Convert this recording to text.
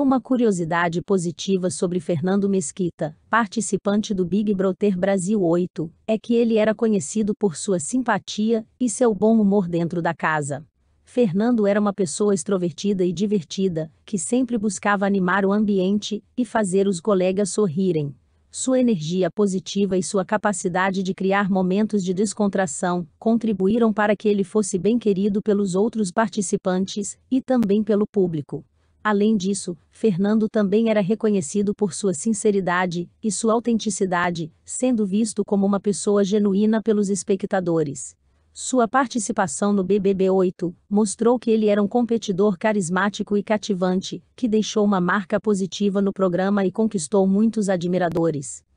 Uma curiosidade positiva sobre Fernando Mesquita, participante do Big Brother Brasil 8, é que ele era conhecido por sua simpatia e seu bom humor dentro da casa. Fernando era uma pessoa extrovertida e divertida, que sempre buscava animar o ambiente e fazer os colegas sorrirem. Sua energia positiva e sua capacidade de criar momentos de descontração contribuíram para que ele fosse bem querido pelos outros participantes e também pelo público. Além disso, Fernando também era reconhecido por sua sinceridade e sua autenticidade, sendo visto como uma pessoa genuína pelos espectadores. Sua participação no BBB 8 mostrou que ele era um competidor carismático e cativante, que deixou uma marca positiva no programa e conquistou muitos admiradores.